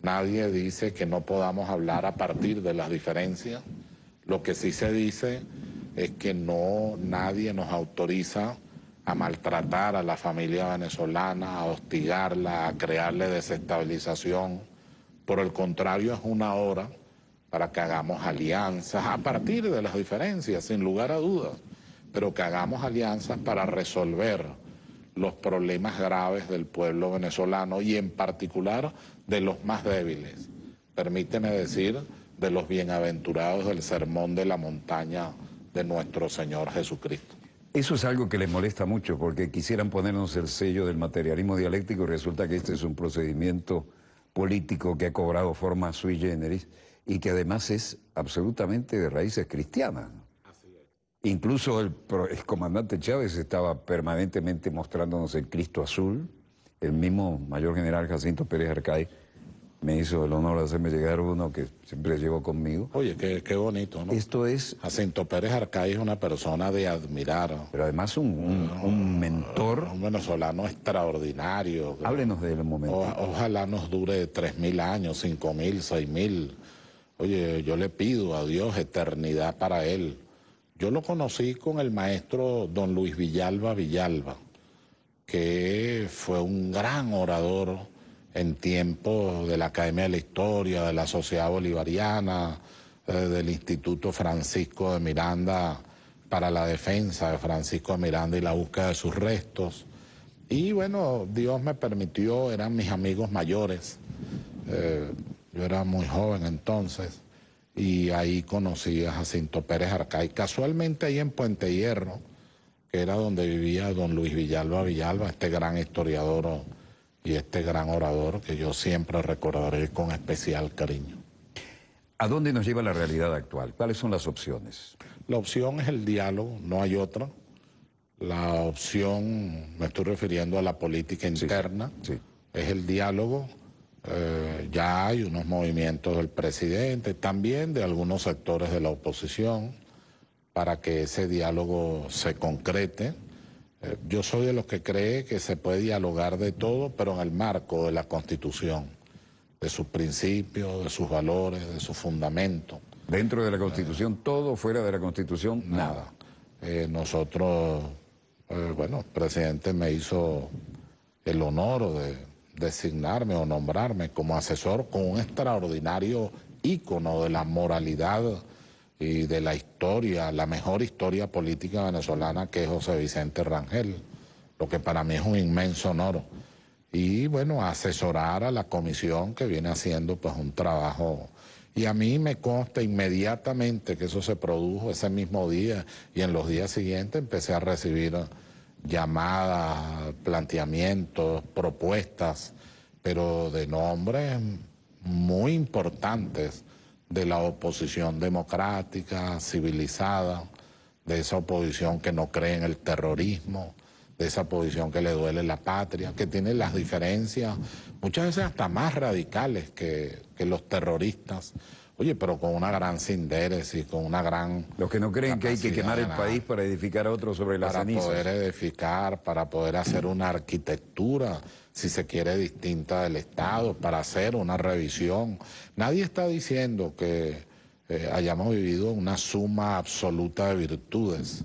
nadie dice que no podamos hablar a partir de las diferencias. Lo que sí se dice es que no, nadie nos autoriza a maltratar a la familia venezolana, a hostigarla, a crearle desestabilización. Por el contrario, es una hora para que hagamos alianzas a partir de las diferencias, sin lugar a dudas, pero que hagamos alianzas para resolver los problemas graves del pueblo venezolano y en particular de los más débiles. Permíteme decir, de los bienaventurados del sermón de la montaña de nuestro Señor Jesucristo. Eso es algo que les molesta mucho, porque quisieran ponernos el sello del materialismo dialéctico y resulta que este es un procedimiento político que ha cobrado forma sui generis y que además es absolutamente de raíces cristianas. Incluso el, comandante Chávez estaba permanentemente mostrándonos el Cristo azul, el mismo mayor general Jacinto Pérez Arcay me hizo el honor de hacerme llegar uno que siempre llevo conmigo. Oye, qué, bonito, ¿no? Esto es... Jacinto Pérez Arcay es una persona de admirar. Pero además un, mentor. Un venezolano extraordinario. Háblenos de él un momento. ojalá nos dure mil años, mil 5.000, mil Oye, yo le pido a Dios eternidad para él. Yo lo conocí con el maestro don Luis Villalba Villalba, que fue un gran orador en tiempos de la Academia de la Historia, de la Sociedad Bolivariana, eh, del Instituto Francisco de Miranda para la defensa de Francisco de Miranda y la búsqueda de sus restos. Y bueno, Dios me permitió, eran mis amigos mayores, eh, yo era muy joven entonces, y ahí conocí a Jacinto Pérez Arcay, casualmente ahí en Puente Hierro, que era donde vivía don Luis Villalba Villalba, este gran historiador y este gran orador que yo siempre recordaré con especial cariño. ¿A dónde nos lleva la realidad actual? ¿Cuáles son las opciones? La opción es el diálogo, no hay otra. La opción, me estoy refiriendo a la política interna, es el diálogo. Eh, ya hay unos movimientos del presidente, también de algunos sectores de la oposición, para que ese diálogo se concrete eh, yo soy de los que cree que se puede dialogar de todo, pero en el marco de la Constitución, de sus principios, de sus valores, de sus fundamentos. Dentro de la Constitución todo, fuera de la Constitución nada. Eh, nosotros, eh, bueno, el presidente me hizo el honor de designarme o nombrarme como asesor con un extraordinario ícono de la moralidad y de la historia, la mejor historia política venezolana que es José Vicente Rangel, lo que para mí es un inmenso honor. Y bueno, asesorar a la comisión que viene haciendo pues un trabajo. Y a mí me consta inmediatamente que eso se produjo ese mismo día y en los días siguientes empecé a recibir llamadas, planteamientos, propuestas, pero de nombres muy importantes de la oposición democrática, civilizada, de esa oposición que no cree en el terrorismo, de esa oposición que le duele la patria, que tiene las diferencias, muchas veces hasta más radicales que, los terroristas. Oye, pero con una gran y con una gran... Los que no creen que hay que quemar el país para edificar otro sobre la Para poder edificar, para poder hacer una arquitectura si se quiere, distinta del Estado, para hacer una revisión. Nadie está diciendo que eh, hayamos vivido una suma absoluta de virtudes.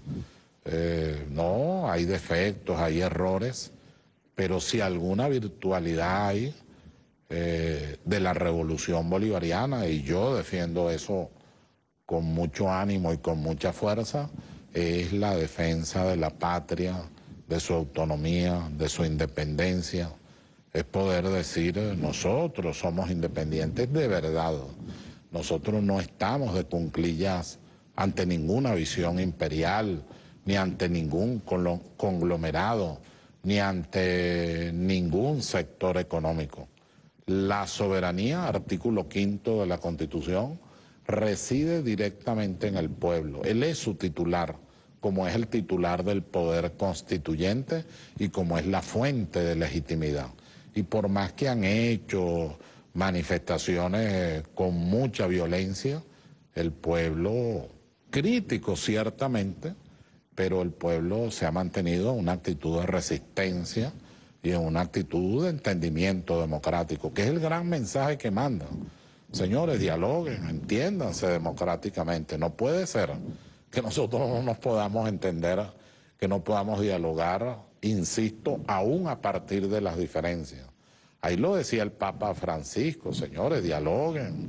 Eh, no, hay defectos, hay errores, pero si alguna virtualidad hay eh, de la revolución bolivariana, y yo defiendo eso con mucho ánimo y con mucha fuerza, es la defensa de la patria de su autonomía, de su independencia, es poder decir eh, nosotros somos independientes de verdad. Nosotros no estamos de cunclillas ante ninguna visión imperial, ni ante ningún conglomerado, ni ante ningún sector económico. La soberanía, artículo quinto de la Constitución, reside directamente en el pueblo. Él es su titular como es el titular del poder constituyente y como es la fuente de legitimidad. Y por más que han hecho manifestaciones eh, con mucha violencia, el pueblo crítico ciertamente, pero el pueblo se ha mantenido en una actitud de resistencia y en una actitud de entendimiento democrático, que es el gran mensaje que mandan. Señores, dialoguen, entiéndanse democráticamente. No puede ser que nosotros no nos podamos entender, que no podamos dialogar, insisto, aún a partir de las diferencias. Ahí lo decía el Papa Francisco, señores, dialoguen,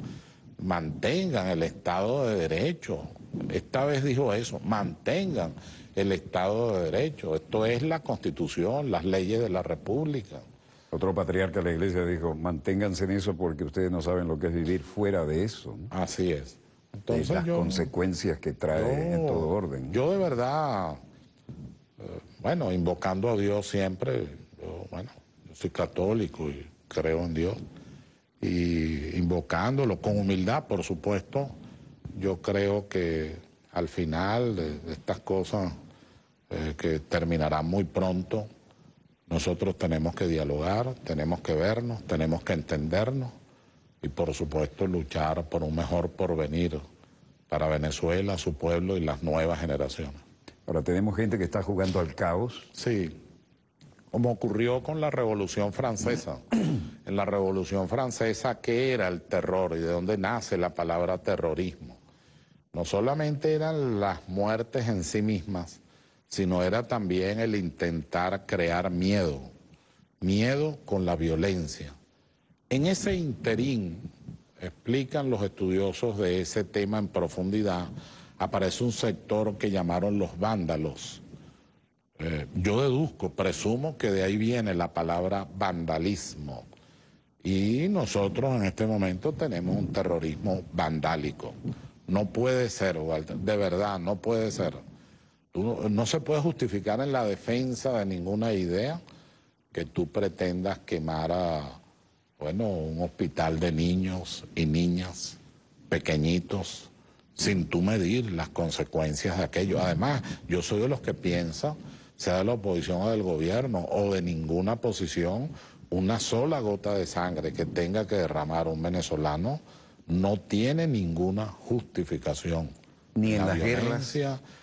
mantengan el Estado de Derecho. Esta vez dijo eso, mantengan el Estado de Derecho. Esto es la Constitución, las leyes de la República. Otro patriarca de la iglesia dijo, manténganse en eso porque ustedes no saben lo que es vivir fuera de eso. Así es. Entonces, las consecuencias que trae en todo orden. Yo de verdad, eh, bueno, invocando a Dios siempre, yo, bueno, yo soy católico y creo en Dios, y invocándolo con humildad, por supuesto, yo creo que al final de, estas cosas eh, que terminarán muy pronto, nosotros tenemos que dialogar, tenemos que vernos, tenemos que entendernos y por supuesto luchar por un mejor porvenir para Venezuela, su pueblo y las nuevas generaciones. Ahora tenemos gente que está jugando al caos. Sí, como ocurrió con la Revolución Francesa. en la Revolución Francesa, ¿qué era el terror y de dónde nace la palabra terrorismo? No solamente eran las muertes en sí mismas, sino era también el intentar crear miedo, miedo con la violencia en ese interín, explican los estudiosos de ese tema en profundidad, aparece un sector que llamaron los vándalos. Eh, yo deduzco, presumo que de ahí viene la palabra vandalismo. Y nosotros en este momento tenemos un terrorismo vandálico. No puede ser, de verdad, no puede ser. no se puede justificar en la defensa de ninguna idea que tú pretendas quemar a bueno, un hospital de niños y niñas pequeñitos, sin tú medir las consecuencias de aquello. Además, yo soy de los que piensa, sea de la oposición o del gobierno, o de ninguna posición, una sola gota de sangre que tenga que derramar un venezolano no tiene ninguna justificación. Ni en la guerra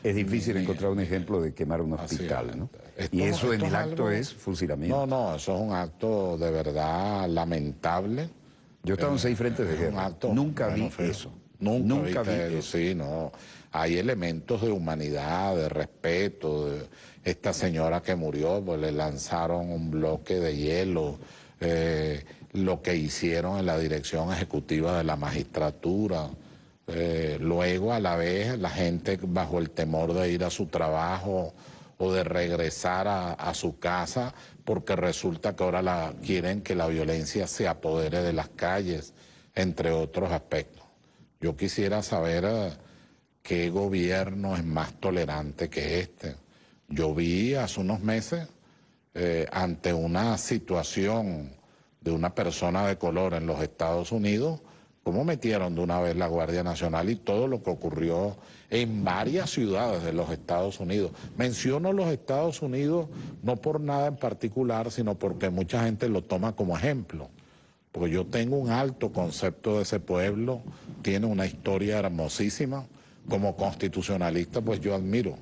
es difícil encontrar un ejemplo de quemar un hospital, ¿no? y eso en el acto es fusilamiento. No, no, eso es un acto de verdad lamentable. Yo estaba en eh, seis frentes de guerra. nunca vi eso. Nunca, vi eso. Sí, no. Hay elementos de humanidad, de respeto. Esta señora que murió, pues le lanzaron un bloque de hielo. Eh, lo que hicieron en la dirección ejecutiva de la magistratura. Eh, luego, a la vez, la gente bajo el temor de ir a su trabajo de regresar a, su casa porque resulta que ahora la, quieren que la violencia se apodere de las calles, entre otros aspectos. Yo quisiera saber eh, qué gobierno es más tolerante que este. Yo vi hace unos meses eh, ante una situación de una persona de color en los Estados Unidos, cómo metieron de una vez la Guardia Nacional y todo lo que ocurrió en varias ciudades de los Estados Unidos. Menciono los Estados Unidos no por nada en particular, sino porque mucha gente lo toma como ejemplo. Porque yo tengo un alto concepto de ese pueblo, tiene una historia hermosísima. Como constitucionalista, pues yo admiro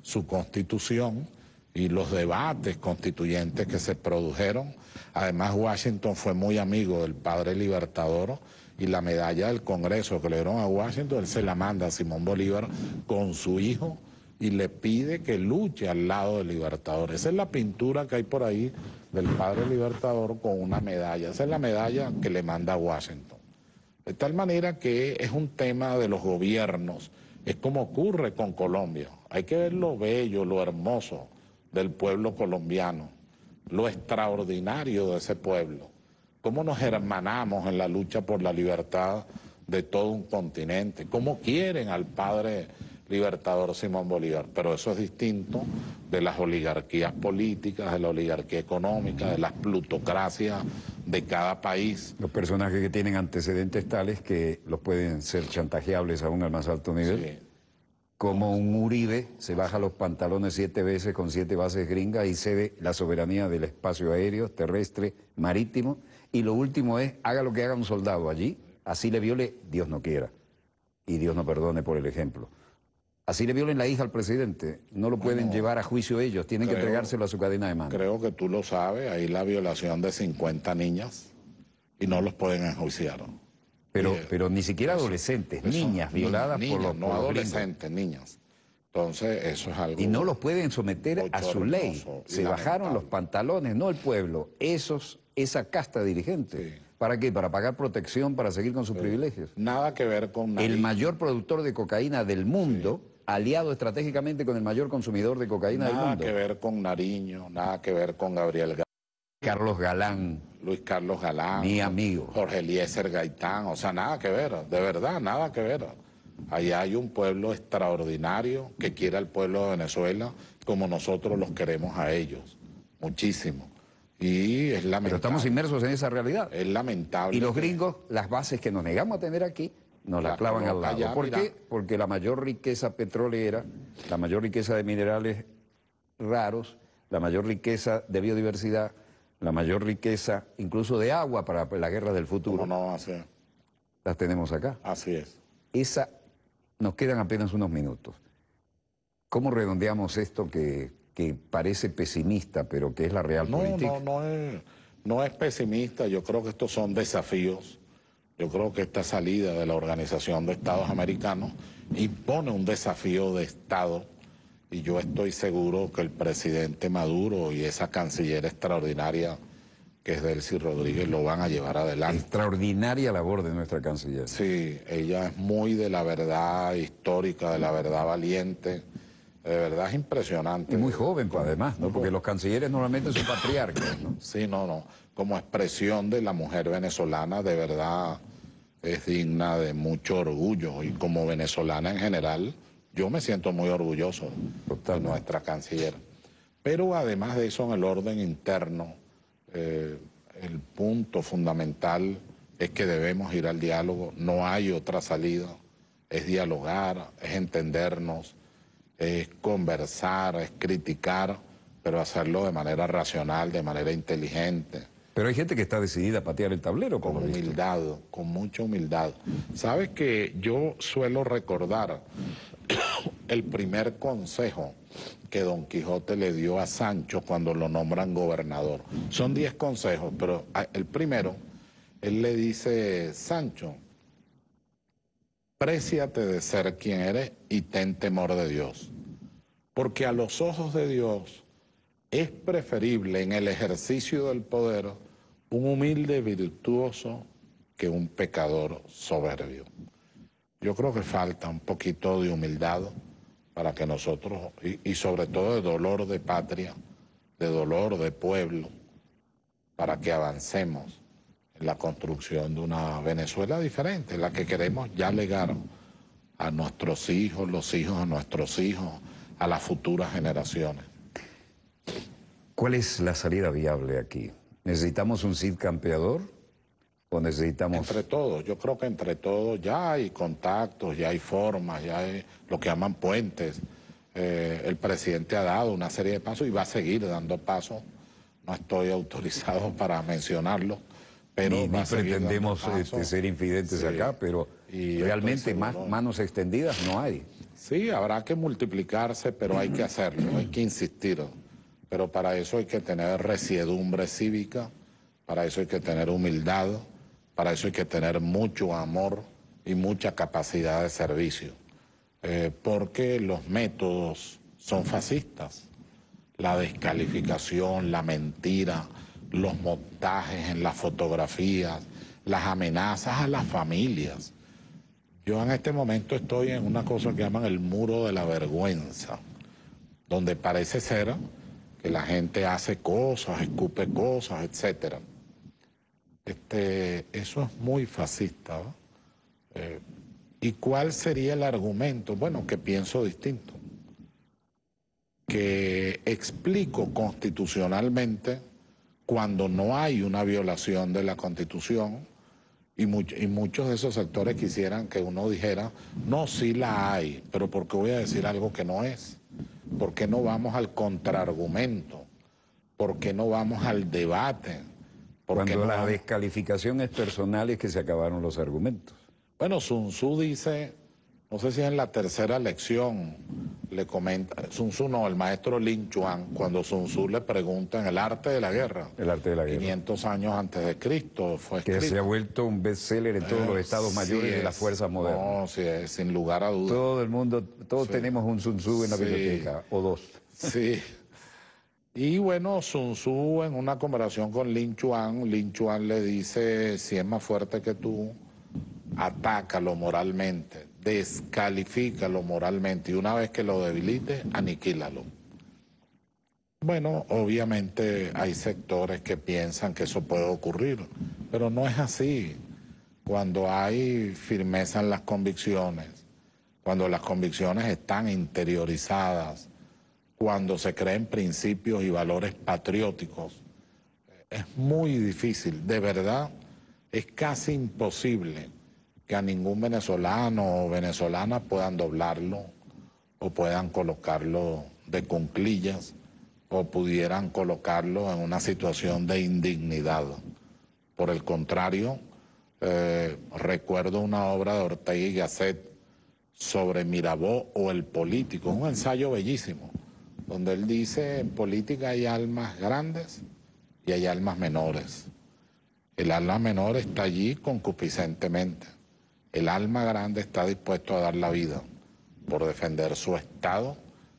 su constitución y los debates constituyentes que se produjeron. Además, Washington fue muy amigo del padre libertador y la medalla del Congreso que le dieron a Washington, él se la manda a Simón Bolívar con su hijo y le pide que luche al lado del Libertador. Esa es la pintura que hay por ahí del padre Libertador con una medalla. Esa es la medalla que le manda a Washington. De tal manera que es un tema de los gobiernos, es como ocurre con Colombia. Hay que ver lo bello, lo hermoso del pueblo colombiano, lo extraordinario de ese pueblo cómo nos hermanamos en la lucha por la libertad de todo un continente, cómo quieren al padre libertador Simón Bolívar, pero eso es distinto de las oligarquías políticas, de la oligarquía económica, de las plutocracias de cada país. Los personajes que tienen antecedentes tales que los pueden ser chantajeables aún al más alto nivel como un Uribe se baja los pantalones siete veces con siete bases gringas y cede la soberanía del espacio aéreo, terrestre, marítimo. Y lo último es, haga lo que haga un soldado allí, así le viole, Dios no quiera. Y Dios no perdone por el ejemplo. Así le violen la hija al presidente. No lo pueden llevar a juicio ellos, tienen que entregárselo a su cadena de mano. Creo que tú lo sabes, ahí la violación de 50 niñas y no los pueden enjuiciar pero, pero ni siquiera adolescentes, niñas violadas por los No adolescentes, niñas. Entonces, eso es algo. Y no los pueden someter a su ley. Se bajaron los pantalones, no el pueblo, esos, esa casta dirigente. ¿Para qué? Para pagar protección, para seguir con sus privilegios. Nada que ver con El mayor productor de cocaína del mundo, aliado estratégicamente con el mayor consumidor de cocaína del mundo. Nada que ver con Nariño, nada que ver con Gabriel Carlos Galán. Luis Carlos Galán. Mi amigo. Jorge Eliezer Gaitán. O sea, nada que ver, de verdad, nada que ver. Allá hay un pueblo extraordinario que quiere al pueblo de Venezuela como nosotros los queremos a ellos. Muchísimo. Y es lamentable. Pero estamos inmersos en esa realidad. Es lamentable. Y los gringos, las bases que nos negamos a tener aquí, nos la, clavan al lado. ¿Por qué? Porque la mayor riqueza petrolera, la mayor riqueza de minerales raros, la mayor riqueza de biodiversidad la mayor riqueza, incluso de agua para la guerra del futuro. No, no, así es. Las tenemos acá. Así es. Esa, nos quedan apenas unos minutos. ¿Cómo redondeamos esto que, parece pesimista, pero que es la real política? No, no es, no es pesimista. Yo creo que estos son desafíos. Yo creo que esta salida de la Organización de Estados Americanos impone un desafío de Estado y yo estoy seguro que el presidente Maduro y esa canciller extraordinaria que es Delcy Rodríguez, lo van a llevar adelante. Extraordinaria labor de nuestra canciller. Sí, ella es muy de la verdad histórica, de la verdad valiente. De verdad es impresionante. Y muy joven, pues, además, ¿no? Porque los cancilleres normalmente son patriarcas, Sí, no, no. Como expresión de la mujer venezolana, de verdad es digna de mucho orgullo. Y como venezolana en general, yo me siento muy orgulloso de nuestra canciller. Pero además de eso, en el orden interno, eh, el punto fundamental es que debemos ir al diálogo. No hay otra salida. Es dialogar, es entendernos, es conversar, es criticar, pero hacerlo de manera racional, de manera inteligente. Pero hay gente que está decidida a patear el tablero. Con humildad, con mucha humildad. Sabes que yo suelo recordar el primer consejo que Don Quijote le dio a Sancho cuando lo nombran gobernador. Son diez consejos, pero el primero, él le dice, Sancho, preciate de ser quien eres y ten temor de Dios. Porque a los ojos de Dios es preferible en el ejercicio del poder un humilde virtuoso que un pecador soberbio. Yo creo que falta un poquito de humildad para que nosotros, y, sobre todo de dolor de patria, de dolor de pueblo, para que avancemos en la construcción de una Venezuela diferente, la que queremos ya legar a nuestros hijos, los hijos de nuestros hijos, a las futuras generaciones. ¿Cuál es la salida viable aquí? ¿Necesitamos un CID campeador? necesitamos... Entre todos, yo creo que entre todos ya hay contactos, ya hay formas, ya hay lo que llaman puentes. Eh, el presidente ha dado una serie de pasos y va a seguir dando pasos. No estoy autorizado para mencionarlo, pero ni, pretendemos este, ser infidentes acá, pero realmente más manos extendidas no hay. Sí, habrá que multiplicarse, pero hay que hacerlo, hay que insistir. Pero para eso hay que tener resiedumbre cívica, para eso hay que tener humildad. Para eso hay que tener mucho amor y mucha capacidad de servicio, eh, porque los métodos son fascistas. La descalificación, la mentira, los montajes en las fotografías, las amenazas a las familias. Yo en este momento estoy en una cosa que llaman el muro de la vergüenza, donde parece ser que la gente hace cosas, escupe cosas, etcétera. Este, eso es muy fascista. Eh, ¿Y cuál sería el argumento? Bueno, que pienso distinto. Que explico constitucionalmente cuando no hay una violación de la constitución y, muchos de esos sectores quisieran que uno dijera, no, sí la hay, pero ¿por qué voy a decir algo que no es? ¿Por qué no vamos al contraargumento? ¿Por qué no vamos al debate? Cuando las descalificaciones personales que se acabaron los argumentos. Bueno, Sun Tzu dice, no sé si es en la tercera lección, le comenta, Sun Tzu no, el maestro Lin Chuan, cuando Sun Tzu le pregunta el arte de la guerra. El arte de la guerra. 500 años antes de Cristo fue escrito. Que se ha vuelto un bestseller en todos los eh, estados mayores de las fuerzas modernas. No, sí, sin lugar a dudas. Todo el mundo, todos tenemos un Sun Tzu en la biblioteca, o dos. Sí. Y bueno, Sun Tzu en una conversación con Lin Chuan, Lin Chuan le dice, si es más fuerte que tú, atácalo moralmente, descalifícalo moralmente y una vez que lo debilite, aniquílalo. Bueno, obviamente hay sectores que piensan que eso puede ocurrir, pero no es así. Cuando hay firmeza en las convicciones, cuando las convicciones están interiorizadas, cuando se creen principios y valores patrióticos. Eh, es muy difícil, de verdad, es casi imposible que a ningún venezolano o venezolana puedan doblarlo o puedan colocarlo de conclillas o pudieran colocarlo en una situación de indignidad. Por el contrario, eh, recuerdo una obra de Ortega y Gasset sobre Mirabó o el político, un ensayo bellísimo, donde él dice, en política hay almas grandes y hay almas menores. El alma menor está allí concupiscentemente. El alma grande está dispuesto a dar la vida por defender su Estado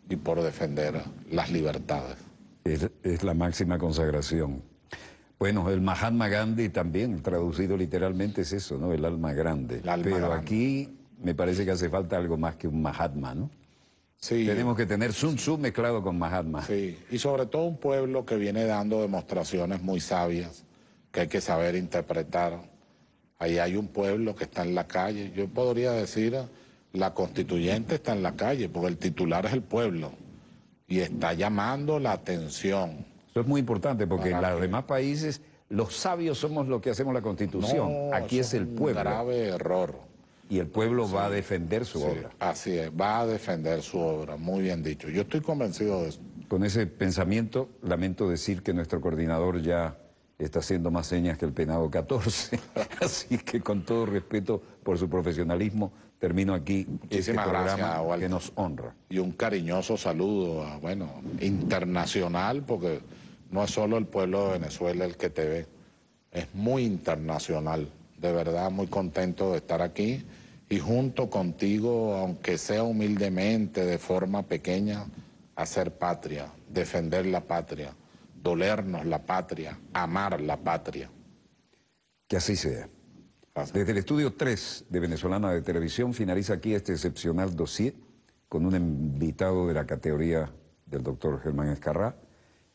y por defender las libertades. Es, la máxima consagración. Bueno, el Mahatma Gandhi también, traducido literalmente, es eso, ¿no? El alma grande. Pero aquí me parece que hace falta algo más que un Mahatma, ¿no? Tenemos que tener Sun Tzu mezclado con Mahatma. Sí, y sobre todo un pueblo que viene dando demostraciones muy sabias, que hay que saber interpretar. Ahí hay un pueblo que está en la calle. Yo podría decir, la constituyente está en la calle, porque el titular es el pueblo. Y está llamando la atención. Eso es muy importante, porque en los demás países los sabios somos los que hacemos la constitución. Aquí es el pueblo. grave error y el pueblo va a defender su obra. Así es, va a defender su obra, muy bien dicho. Yo estoy convencido de eso. Con ese pensamiento, lamento decir que nuestro coordinador ya está haciendo más señas que el penado 14. Así que con todo respeto por su profesionalismo, termino aquí este Muchísimas este programa que nos honra. Y un cariñoso saludo, a, bueno, internacional, porque no es solo el pueblo de Venezuela el que te ve, es muy internacional. De verdad, muy contento de estar aquí y junto contigo, aunque sea humildemente, de forma pequeña, hacer patria, defender la patria, dolernos la patria, amar la patria. Que así sea. Desde el estudio 3 de Venezolana de Televisión finaliza aquí este excepcional dossier con un invitado de la categoría del doctor Germán Escarrá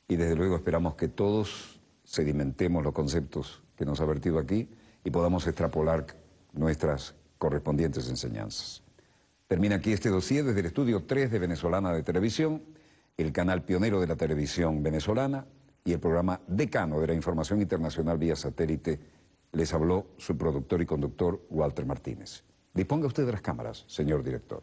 y desde luego esperamos que todos sedimentemos los conceptos que nos ha vertido aquí y podamos extrapolar nuestras correspondientes enseñanzas. Termina aquí este dossier desde el estudio 3 de Venezolana de Televisión, el canal pionero de la televisión venezolana y el programa decano de la información internacional vía satélite. Les habló su productor y conductor Walter Martínez. Disponga usted de las cámaras, señor director.